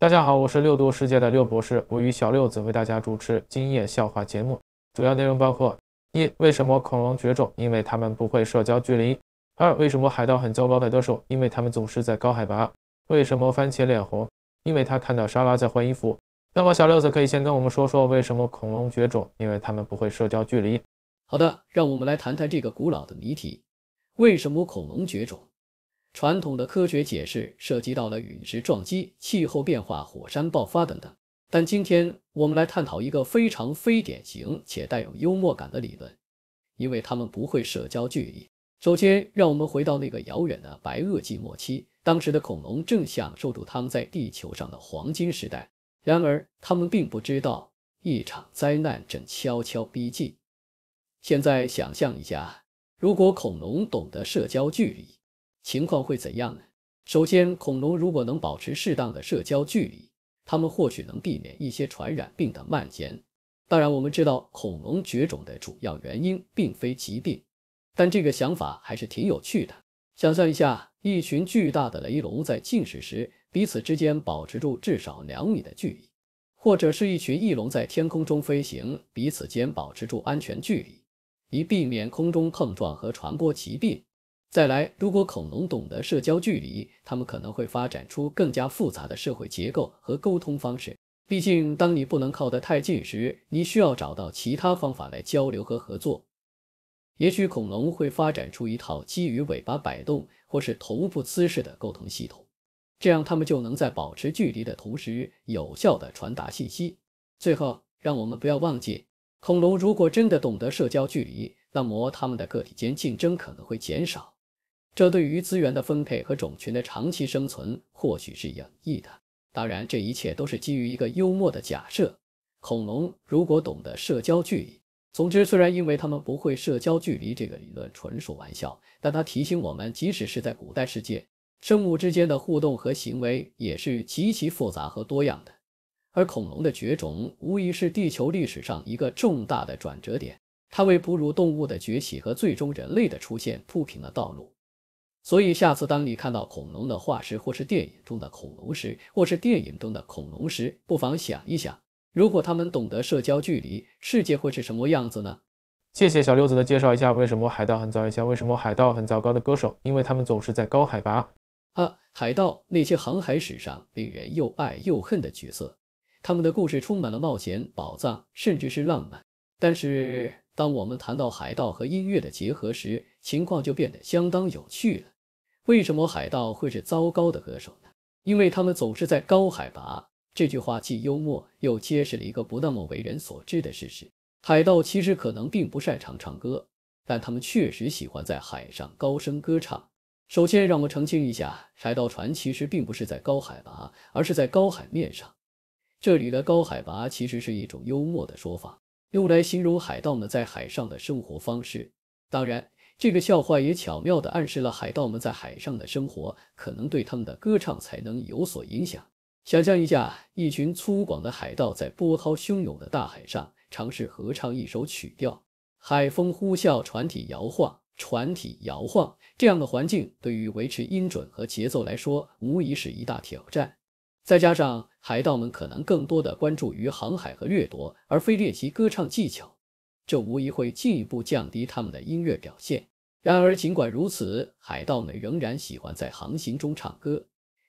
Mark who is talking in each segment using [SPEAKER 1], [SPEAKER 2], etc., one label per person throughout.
[SPEAKER 1] 大家好，我是六度世界的六博士，我与小六子为大家主持今夜笑话节目。主要内容包括：一、为什么恐龙绝种？因为他们不会社交距离。二、为什么海盗很糟糕的得手？因为他们总是在高海拔。为什么番茄脸红？因为他看到沙拉在换衣服。那么，小六子可以先跟我们说说为什么恐龙绝种？因为他们不会社交距离。好的，让我们来谈谈这个古老的谜题：为什么恐
[SPEAKER 2] 龙绝种？传统的科学解释涉及到了陨石撞击、气候变化、火山爆发等等。但今天我们来探讨一个非常非典型且带有幽默感的理论，因为他们不会社交距离。首先，让我们回到那个遥远的白垩纪末期，当时的恐龙正享受着他们在地球上的黄金时代。然而，他们并不知道一场灾难正悄悄逼近。现在，想象一下，如果恐龙懂得社交距离。情况会怎样呢？首先，恐龙如果能保持适当的社交距离，它们或许能避免一些传染病的蔓延。当然，我们知道恐龙绝种的主要原因并非疾病，但这个想法还是挺有趣的。想象一下，一群巨大的雷龙在进食时彼此之间保持住至少两米的距离，或者是一群翼龙在天空中飞行，彼此间保持住安全距离，以避免空中碰撞和传播疾病。再来，如果恐龙懂得社交距离，它们可能会发展出更加复杂的社会结构和沟通方式。毕竟，当你不能靠得太近时，你需要找到其他方法来交流和合作。也许恐龙会发展出一套基于尾巴摆动或是头部姿势的沟通系统，这样它们就能在保持距离的同时有效地传达信息。最后，让我们不要忘记，恐龙如果真的懂得社交距离，那么它们的个体间竞争可能会减少。这对于资源的分配和种群的长期生存或许是有益的。当然，这一切都是基于一个幽默的假设：恐龙如果懂得社交距离。总之，虽然因为它们不会社交距离，这个理论纯属玩笑，但它提醒我们，即使是在古代世界，生物之间的互动和行为也是极其复杂和多样的。而恐龙的绝种无疑是地球历史上一个重大的转折点，它为哺乳动物的崛起和最终人类的出现铺平了道路。所以，下次当你看到恐龙的化石，或是电影中的恐龙时，或是电影中的恐龙时，不妨想一想，如果他们懂得社交距离，世界会是什么
[SPEAKER 1] 样子呢？谢谢小六子的介绍。一下为什么海盗很早以前为什么海盗很糟糕的歌手，因为他们总是在高海拔
[SPEAKER 2] 啊，海盗那些航海史上令人又爱又恨的角色，他们的故事充满了冒险、宝藏，甚至是浪漫，但是。当我们谈到海盗和音乐的结合时，情况就变得相当有趣了。为什么海盗会是糟糕的歌手呢？因为他们总是在高海拔。这句话既幽默又揭示了一个不那么为人所知的事实：海盗其实可能并不擅长唱歌，但他们确实喜欢在海上高声歌唱。首先，让我澄清一下：海盗船其实并不是在高海拔，而是在高海面上。这里的高海拔其实是一种幽默的说法。用来形容海盗们在海上的生活方式。当然，这个笑话也巧妙地暗示了海盗们在海上的生活可能对他们的歌唱才能有所影响。想象一下，一群粗犷的海盗在波涛汹涌的大海上尝试合唱一首曲调，海风呼啸，船体摇晃，船体摇晃，这样的环境对于维持音准和节奏来说无疑是一大挑战。再加上海盗们可能更多的关注于航海和掠夺，而非练习歌唱技巧。这无疑会进一步降低他们的音乐表现。然而，尽管如此，海盗们仍然喜欢在航行中唱歌。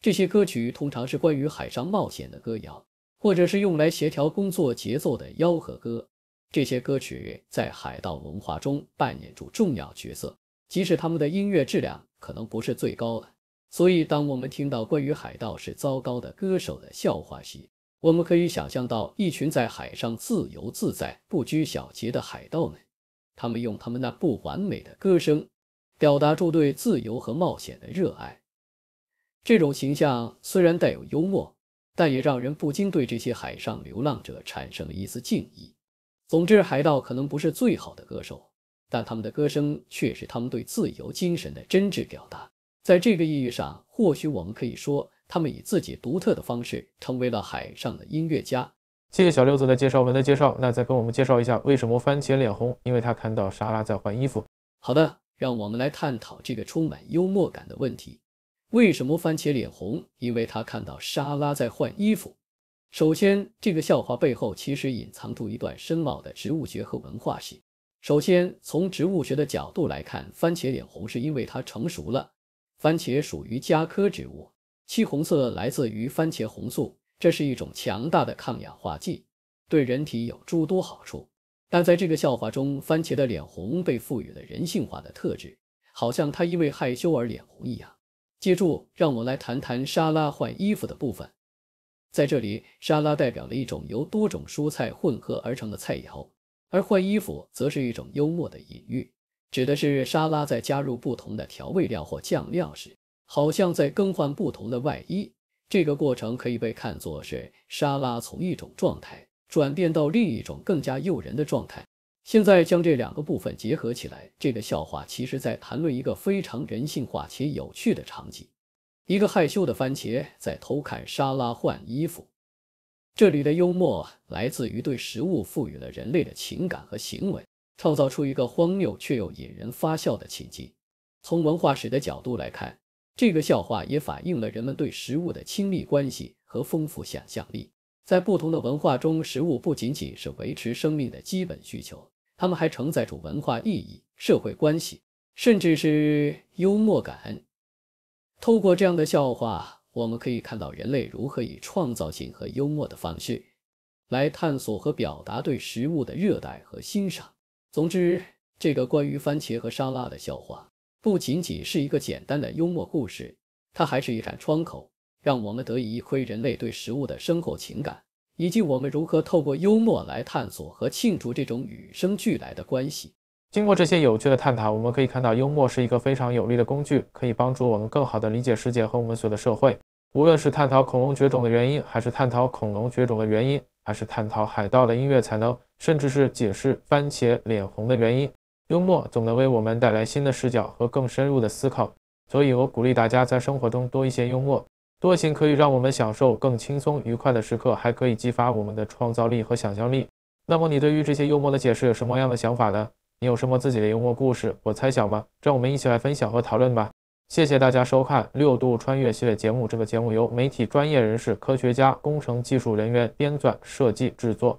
[SPEAKER 2] 这些歌曲通常是关于海上冒险的歌谣，或者是用来协调工作节奏的吆喝歌。这些歌曲在海盗文化中扮演着重要角色，即使他们的音乐质量可能不是最高的。所以，当我们听到关于海盗是糟糕的歌手的笑话时，我们可以想象到一群在海上自由自在、不拘小节的海盗们。他们用他们那不完美的歌声，表达出对自由和冒险的热爱。这种形象虽然带有幽默，但也让人不禁对这些海上流浪者产生一丝敬意。总之，海盗可能不是最好的歌手，但他们的歌声却是他们对自由精神的真挚表达。在这个意义上，或许我们可以说，他们以自己独特的方式成
[SPEAKER 1] 为了海上的音乐家。谢谢小六子的介绍，文的介绍，那再跟我们介绍一下为什么番茄脸红？因为他看到沙拉在换衣服。好的，让我们来探讨这个充满
[SPEAKER 2] 幽默感的问题：为什么番茄脸红？因为他看到沙拉在换衣服。首先，这个笑话背后其实隐藏住一段深奥的植物学和文化史。首先，从植物学的角度来看，番茄脸红是因为它成熟了。番茄属于茄科植物，其红色来自于番茄红素，这是一种强大的抗氧化剂，对人体有诸多好处。但在这个笑话中，番茄的脸红被赋予了人性化的特质，好像它因为害羞而脸红一样。记住，让我来谈谈沙拉换衣服的部分。在这里，沙拉代表了一种由多种蔬菜混合而成的菜肴，而换衣服则是一种幽默的隐喻。指的是沙拉在加入不同的调味料或酱料时，好像在更换不同的外衣。这个过程可以被看作是沙拉从一种状态转变到另一种更加诱人的状态。现在将这两个部分结合起来，这个笑话其实在谈论一个非常人性化且有趣的场景：一个害羞的番茄在偷看沙拉换衣服。这里的幽默来自于对食物赋予了人类的情感和行为。创造出一个荒谬却又引人发笑的奇迹。从文化史的角度来看，这个笑话也反映了人们对食物的亲密关系和丰富想象力。在不同的文化中，食物不仅仅是维持生命的基本需求，它们还承载着文化意义、社会关系，甚至是幽默感。透过这样的笑话，我们可以看到人类如何以创造性和幽默的方式来探索和表达对食物的热爱和欣赏。总之，这个关于番茄和沙拉的笑话不仅仅是一个简单的幽默故事，它还是一扇窗口，让我们得以窥人类对食物的深厚情感，以及我们如何透过幽默来探索和庆祝这种与生
[SPEAKER 1] 俱来的关系。经过这些有趣的探讨，我们可以看到，幽默是一个非常有力的工具，可以帮助我们更好地理解世界和我们所的社会。无论是探讨恐龙绝种的原因，还是探讨恐龙绝种的原因，还是探讨海盗的音乐才能。甚至是解释番茄脸红的原因，幽默总能为我们带来新的视角和更深入的思考。所以，我鼓励大家在生活中多一些幽默。多情可以让我们享受更轻松愉快的时刻，还可以激发我们的创造力和想象力。那么，你对于这些幽默的解释有什么样的想法呢？你有什么自己的幽默故事或猜想吗？让我们一起来分享和讨论吧。谢谢大家收看《六度穿越》系列节目。这个节目由媒体专业人士、科学家、工程技术人员编撰、设计、制作。